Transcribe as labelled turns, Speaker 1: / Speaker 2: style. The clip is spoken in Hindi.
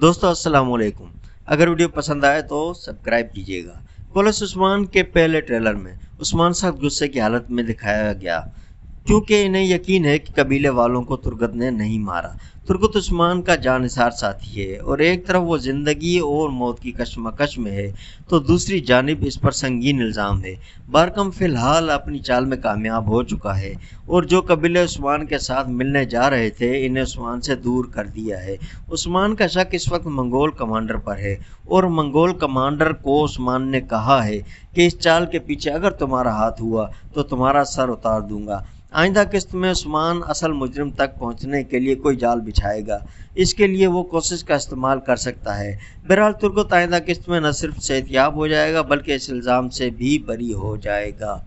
Speaker 1: दोस्तों अस्सलाम वालेकुम अगर वीडियो पसंद आए तो सब्सक्राइब कीजिएगा पुलिस उस्मान के पहले ट्रेलर में उस्मान साहब गुस्से की हालत में दिखाया गया क्योंकि इन्हें यकीन है कि कबीले वालों को तुर्गत ने नहीं मारा तुर्गत उस्मान का जानसार साथी है और एक तरफ वो ज़िंदगी और मौत की कशमकश में है तो दूसरी जानब इस पर संगीन इल्ज़ाम है बारकम फ़िलहाल अपनी चाल में कामयाब हो चुका है और जो कबीले उस्मान के साथ मिलने जा रहे थे इन्हें उस्मान से दूर कर दिया है उस्मान का शक इस वक्त मंगोल कमांडर पर है और मंगोल कमांडर को उस्मान ने कहा है कि इस चाल के पीछे अगर तुम्हारा हाथ हुआ तो तुम्हारा सर उतार दूंगा आइंदा किस्त में उस्मान असल मुजरिम तक पहुंचने के लिए कोई जाल बिछाएगा इसके लिए वो कोशिश का इस्तेमाल कर सकता है बहरहाल तुर्कुत आइंदा किस्त में न सिर्फ सेहतियाब हो जाएगा बल्कि इस इल्ज़ाम से भी बरी हो जाएगा